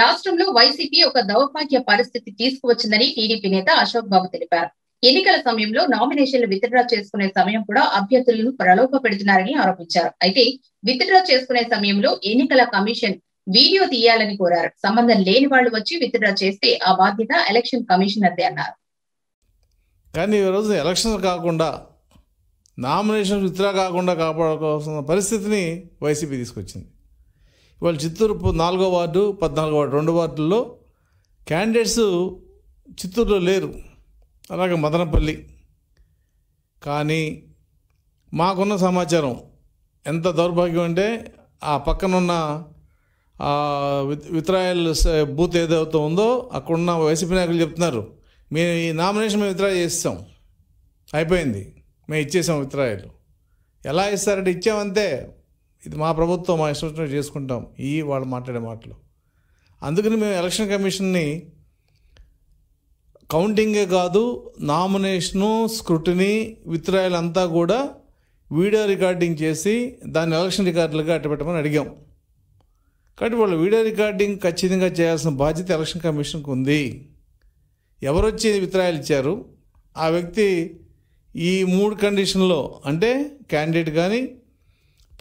రాష్ట్రంలో వైసీపీ ఒక దౌర్భాగ్య పరిస్థితి తీసుకువచ్చిందని టీడీపీ నేత అశోక్ బాబు తెలిపారు ఎన్నికల సమయంలో నామినేషన్లు విత్డ్రా చేసుకునే సమయం కూడా అభ్యర్థులను ప్రలోభ పెడుతున్నారని ఆరోపించారు అయితే విత్డ్రా చేసుకునే సమయంలో ఎన్నికల కమిషన్ వీడియో తీయాలని కోరారు సంబంధం లేని వాళ్ళు వచ్చి విత్డ్రా చేస్తే ఆ బాధ్యత ఎలక్షన్ కమిషనర్దే అన్నారు కానీ ఈ రోజు ఎలక్షన్ కాకుండా నామినేషన్ విత్డ్రా కాకుండా కాపాడుకోవాల్సిన పరిస్థితిని వైసీపీ తీసుకొచ్చింది ఇవాళ చిత్తూరు నాలుగో వార్డు పద్నాలుగో వార్డు రెండు వార్డుల్లో క్యాండిడేట్స్ చిత్తూరులో లేరు అలాగే మదనపల్లి కానీ మాకున్న సమాచారం ఎంత దౌర్భాగ్యం అంటే ఆ పక్కనున్న విత్రాయల్ బూత్ ఏదైతే ఉందో అక్కడున్న వైసీపీ నాయకులు చెప్తున్నారు మేము ఈ నామినేషన్ మేము విత్డ్రా చేస్తాం అయిపోయింది మేము ఇచ్చేసాం విత్రాయలు ఎలా ఇస్తారంటే ఇచ్చామంతే ఇది మా ప్రభుత్వం మా ఇష్టం చేసుకుంటాం ఈ వాళ్ళు మాట్లాడే మాటలు అందుకని మేము ఎలక్షన్ కమిషన్ని కౌంటింగే కాదు నామినేషను స్క్రూటిని విత్రాయలు అంతా కూడా వీడియో రికార్డింగ్ చేసి దాన్ని ఎలక్షన్ రికార్డులుగా అట్టపెట్టమని అడిగాం కాబట్టి వాళ్ళు వీడియో రికార్డింగ్ ఖచ్చితంగా చేయాల్సిన బాధ్యత ఎలక్షన్ కమిషన్కి ఉంది ఎవరొచ్చి విత్రాయాలు ఇచ్చారు ఆ వ్యక్తి ఈ మూడు కండిషన్లో అంటే క్యాండిడేట్ కానీ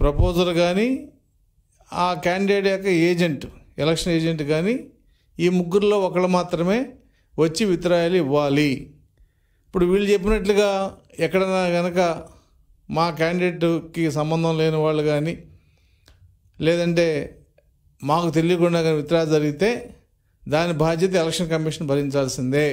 ప్రపోజర్ కానీ ఆ క్యాండిడేట్ యొక్క ఏజెంట్ ఎలక్షన్ ఏజెంట్ కానీ ఈ ముగ్గురులో ఒకళ్ళు మాత్రమే వచ్చి విత్రాయాలు ఇవ్వాలి ఇప్పుడు వీళ్ళు చెప్పినట్లుగా ఎక్కడైనా కనుక మా క్యాండిడేట్కి సంబంధం లేని వాళ్ళు కానీ లేదంటే మాకు తెలియకుండా కానీ విత్రా జరిగితే దాని బాధ్యత ఎలక్షన్ కమిషన్ భరించాల్సిందే